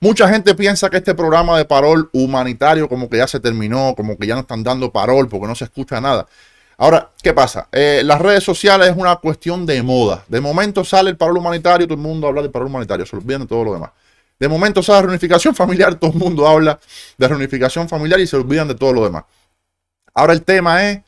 Mucha gente piensa que este programa de parol humanitario como que ya se terminó, como que ya no están dando parol porque no se escucha nada. Ahora, ¿qué pasa? Eh, las redes sociales es una cuestión de moda. De momento sale el parol humanitario, todo el mundo habla de parol humanitario, se olvidan de todo lo demás. De momento sale reunificación familiar, todo el mundo habla de reunificación familiar y se olvidan de todo lo demás. Ahora el tema es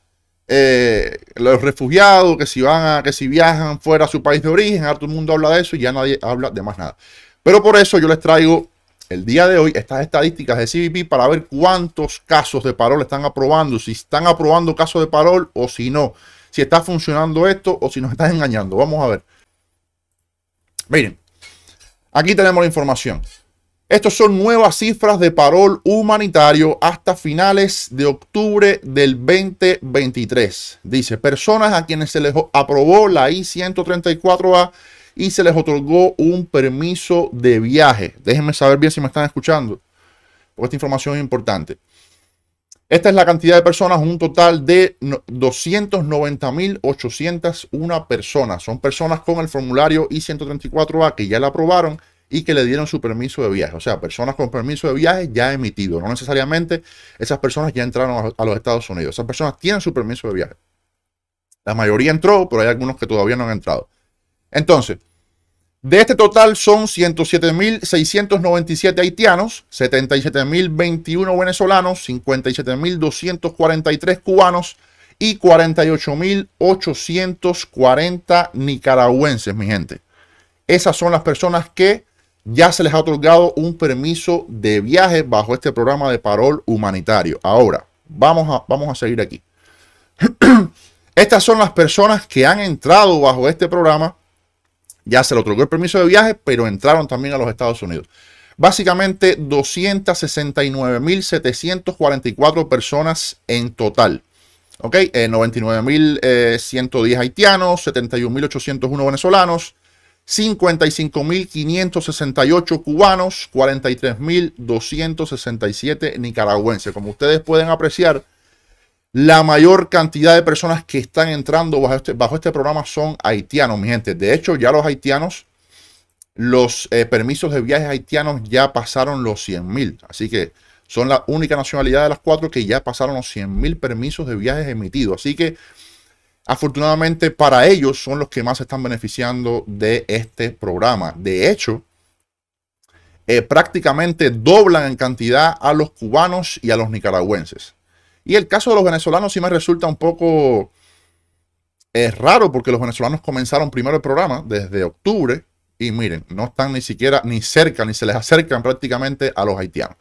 eh, los refugiados, que si van a, que si viajan fuera a su país de origen, ahora todo el mundo habla de eso y ya nadie habla de más nada. Pero por eso yo les traigo el día de hoy estas estadísticas de CBP para ver cuántos casos de parol están aprobando, si están aprobando casos de parol o si no, si está funcionando esto o si nos están engañando. Vamos a ver. Miren, aquí tenemos la información. Estos son nuevas cifras de parol humanitario hasta finales de octubre del 2023. Dice, personas a quienes se les aprobó la I-134A y se les otorgó un permiso de viaje. Déjenme saber bien si me están escuchando, porque esta información es importante. Esta es la cantidad de personas, un total de 290.801 personas. Son personas con el formulario I-134A que ya la aprobaron y que le dieron su permiso de viaje. O sea, personas con permiso de viaje ya emitido. No necesariamente esas personas ya entraron a los Estados Unidos. Esas personas tienen su permiso de viaje. La mayoría entró, pero hay algunos que todavía no han entrado. Entonces, de este total son 107.697 haitianos, 77.021 venezolanos, 57.243 cubanos y 48.840 nicaragüenses, mi gente. Esas son las personas que ya se les ha otorgado un permiso de viaje bajo este programa de parol humanitario. Ahora, vamos a, vamos a seguir aquí. Estas son las personas que han entrado bajo este programa ya se le otorgó el permiso de viaje, pero entraron también a los Estados Unidos. Básicamente 269.744 personas en total. ¿Ok? 99.110 eh, eh, haitianos, 71.801 venezolanos, 55.568 cubanos, 43.267 nicaragüenses. Como ustedes pueden apreciar, la mayor cantidad de personas que están entrando este, bajo este, programa son haitianos, mi gente. De hecho, ya los haitianos, los eh, permisos de viajes haitianos ya pasaron los 100.000. Así que son la única nacionalidad de las cuatro que ya pasaron los 100.000 permisos de viajes emitidos. Así que afortunadamente para ellos son los que más están beneficiando de este programa. De hecho, eh, prácticamente doblan en cantidad a los cubanos y a los nicaragüenses. Y el caso de los venezolanos sí me resulta un poco es eh, raro porque los venezolanos comenzaron primero el programa desde octubre y miren, no están ni siquiera ni cerca, ni se les acercan prácticamente a los haitianos.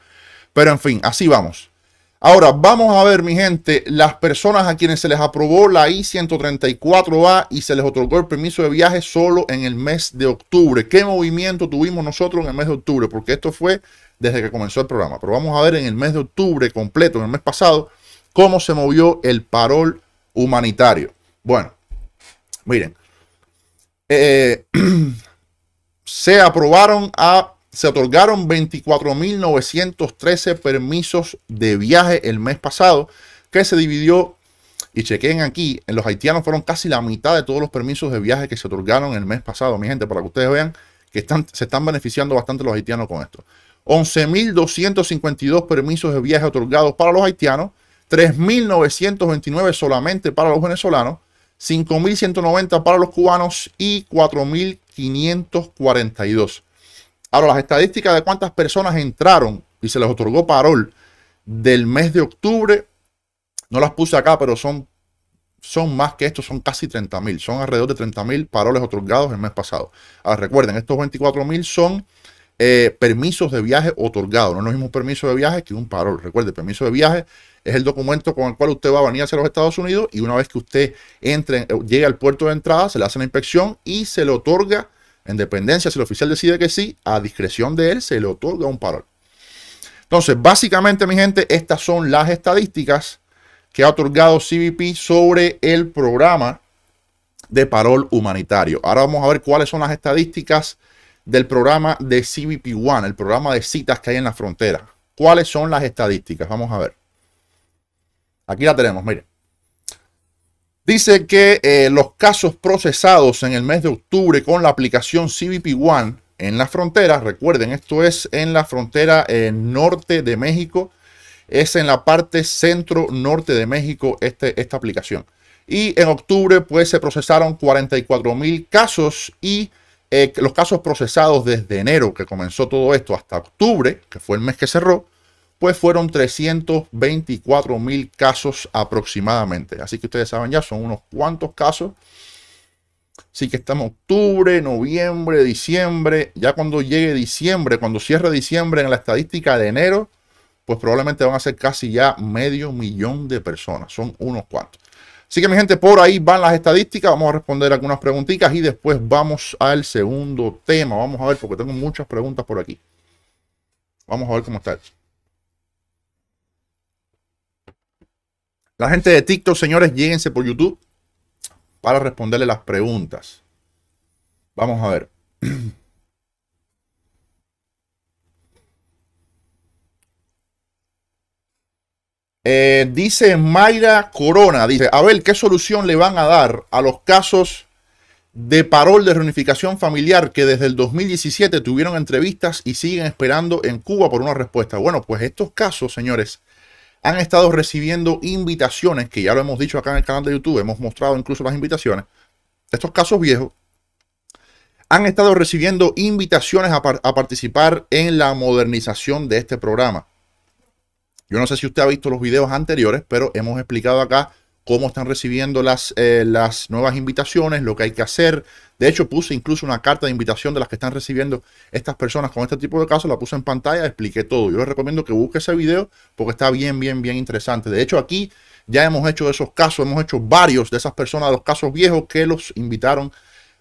Pero en fin, así vamos. Ahora vamos a ver, mi gente, las personas a quienes se les aprobó la I-134A y se les otorgó el permiso de viaje solo en el mes de octubre. ¿Qué movimiento tuvimos nosotros en el mes de octubre? Porque esto fue desde que comenzó el programa. Pero vamos a ver en el mes de octubre completo, en el mes pasado, cómo se movió el parol humanitario. Bueno, miren, eh, se aprobaron a, se otorgaron 24.913 permisos de viaje el mes pasado, que se dividió, y chequen aquí, en los haitianos fueron casi la mitad de todos los permisos de viaje que se otorgaron el mes pasado, mi gente, para que ustedes vean que están, se están beneficiando bastante los haitianos con esto. 11.252 permisos de viaje otorgados para los haitianos 3.929 solamente para los venezolanos, 5.190 para los cubanos y 4.542. Ahora, las estadísticas de cuántas personas entraron y se les otorgó parol del mes de octubre, no las puse acá, pero son, son más que esto, son casi 30.000, son alrededor de 30.000 paroles otorgados el mes pasado. Ahora, recuerden, estos 24.000 son eh, permisos de viaje otorgados, no es lo mismo permiso de viaje que un parol. recuerde permiso de viaje es el documento con el cual usted va a venir hacia los Estados Unidos y una vez que usted entre, eh, llegue al puerto de entrada, se le hace la inspección y se le otorga, en dependencia, si el oficial decide que sí, a discreción de él, se le otorga un parol. Entonces, básicamente, mi gente, estas son las estadísticas que ha otorgado CBP sobre el programa de parol humanitario. Ahora vamos a ver cuáles son las estadísticas del programa de CBP One, el programa de citas que hay en la frontera. ¿Cuáles son las estadísticas? Vamos a ver. Aquí la tenemos, miren, Dice que eh, los casos procesados en el mes de octubre con la aplicación CBP One en la frontera, recuerden, esto es en la frontera eh, norte de México, es en la parte centro-norte de México este, esta aplicación. Y en octubre, pues se procesaron 44 mil casos y eh, los casos procesados desde enero, que comenzó todo esto, hasta octubre, que fue el mes que cerró, pues fueron 324 mil casos aproximadamente. Así que ustedes saben ya, son unos cuantos casos. Así que estamos octubre, noviembre, diciembre. Ya cuando llegue diciembre, cuando cierre diciembre en la estadística de enero, pues probablemente van a ser casi ya medio millón de personas. Son unos cuantos. Así que mi gente, por ahí van las estadísticas. Vamos a responder algunas preguntitas y después vamos al segundo tema. Vamos a ver, porque tengo muchas preguntas por aquí. Vamos a ver cómo está. Esto. La gente de TikTok, señores, lléguense por YouTube para responderle las preguntas. Vamos a ver. Eh, dice Mayra Corona, dice, a ver, ¿qué solución le van a dar a los casos de parol de reunificación familiar que desde el 2017 tuvieron entrevistas y siguen esperando en Cuba por una respuesta? Bueno, pues estos casos, señores, han estado recibiendo invitaciones, que ya lo hemos dicho acá en el canal de YouTube, hemos mostrado incluso las invitaciones, estos casos viejos, han estado recibiendo invitaciones a participar en la modernización de este programa. Yo no sé si usted ha visto los videos anteriores, pero hemos explicado acá cómo están recibiendo las, eh, las nuevas invitaciones, lo que hay que hacer. De hecho, puse incluso una carta de invitación de las que están recibiendo estas personas con este tipo de casos, la puse en pantalla, expliqué todo. Yo les recomiendo que busquen ese video porque está bien, bien, bien interesante. De hecho, aquí ya hemos hecho esos casos, hemos hecho varios de esas personas, los casos viejos que los invitaron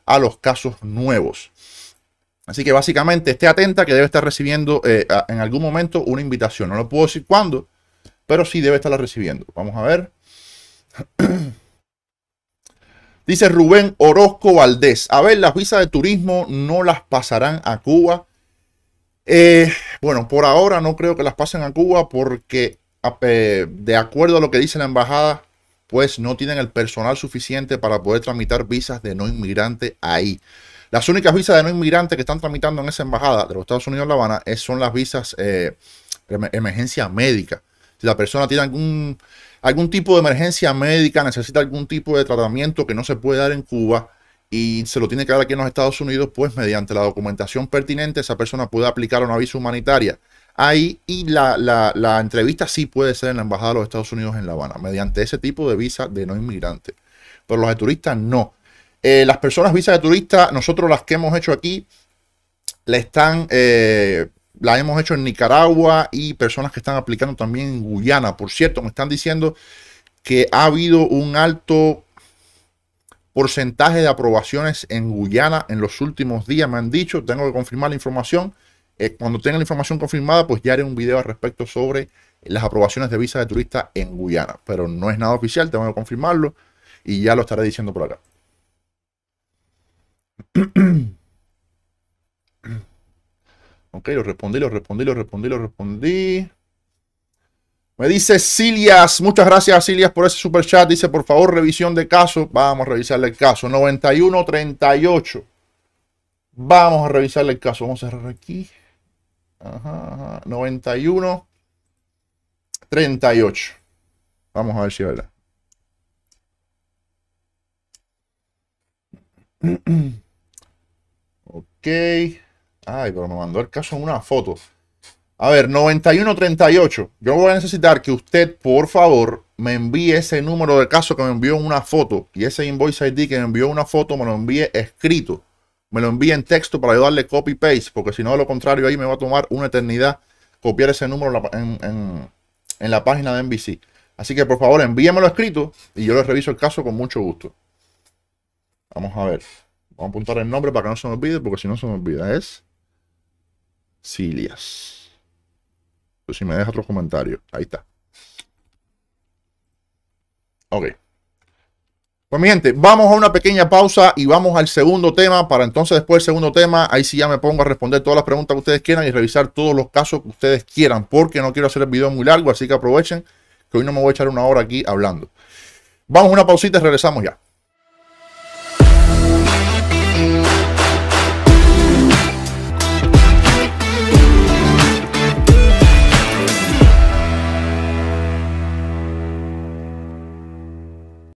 a los casos nuevos. Así que básicamente esté atenta que debe estar recibiendo eh, en algún momento una invitación. No lo puedo decir cuándo, pero sí debe estarla recibiendo. Vamos a ver. Dice Rubén Orozco Valdés, a ver, las visas de turismo no las pasarán a Cuba. Eh, bueno, por ahora no creo que las pasen a Cuba porque de acuerdo a lo que dice la embajada, pues no tienen el personal suficiente para poder tramitar visas de no inmigrante ahí. Las únicas visas de no inmigrante que están tramitando en esa embajada de los Estados Unidos en La Habana son las visas eh, de emergencia médica. Si la persona tiene algún, algún tipo de emergencia médica, necesita algún tipo de tratamiento que no se puede dar en Cuba y se lo tiene que dar aquí en los Estados Unidos, pues mediante la documentación pertinente esa persona puede aplicar una visa humanitaria. Ahí y la, entrevista sí puede ser en la Embajada de los Estados Unidos en La Habana, mediante ese tipo de visa de no inmigrante. Pero los de turistas no. Eh, las personas visas de turista, nosotros las que hemos hecho aquí, le están eh, la hemos hecho en Nicaragua y personas que están aplicando también en Guyana. Por cierto, me están diciendo que ha habido un alto porcentaje de aprobaciones en Guyana en los últimos días, me han dicho, tengo que confirmar la información. Eh, cuando tenga la información confirmada, pues ya haré un video al respecto sobre las aprobaciones de visa de turista en Guyana. Pero no es nada oficial, tengo que confirmarlo y ya lo estaré diciendo por acá. Ok, lo respondí, lo respondí, lo respondí, lo respondí. Me dice Cilias, muchas gracias Cilias por ese super chat. Dice, por favor, revisión de caso. Vamos a revisarle el caso. 91-38. Vamos a revisarle el caso. Vamos a cerrar aquí. Ajá, 91 38. Vamos a ver si es verdad. ok. Ay, pero me mandó el caso en una foto. A ver, 9138. Yo voy a necesitar que usted, por favor, me envíe ese número de caso que me envió en una foto y ese invoice ID que me envió una foto me lo envíe escrito. Me lo envíe en texto para ayudarle copy paste, porque si no, de lo contrario, ahí me va a tomar una eternidad copiar ese número en, la página de NBC. Así que, por favor, envíemelo escrito y yo les reviso el caso con mucho gusto. Vamos a ver. Vamos a apuntar el nombre para que no se me olvide, porque si no se me olvida, es Cilias. si me dejas otro comentarios Ahí está. Ok. Pues mi gente, vamos a una pequeña pausa y vamos al segundo tema. Para entonces después del segundo tema, ahí sí ya me pongo a responder todas las preguntas que ustedes quieran y revisar todos los casos que ustedes quieran, porque no quiero hacer el video muy largo, así que aprovechen que hoy no me voy a echar una hora aquí hablando. Vamos a una pausita y regresamos ya.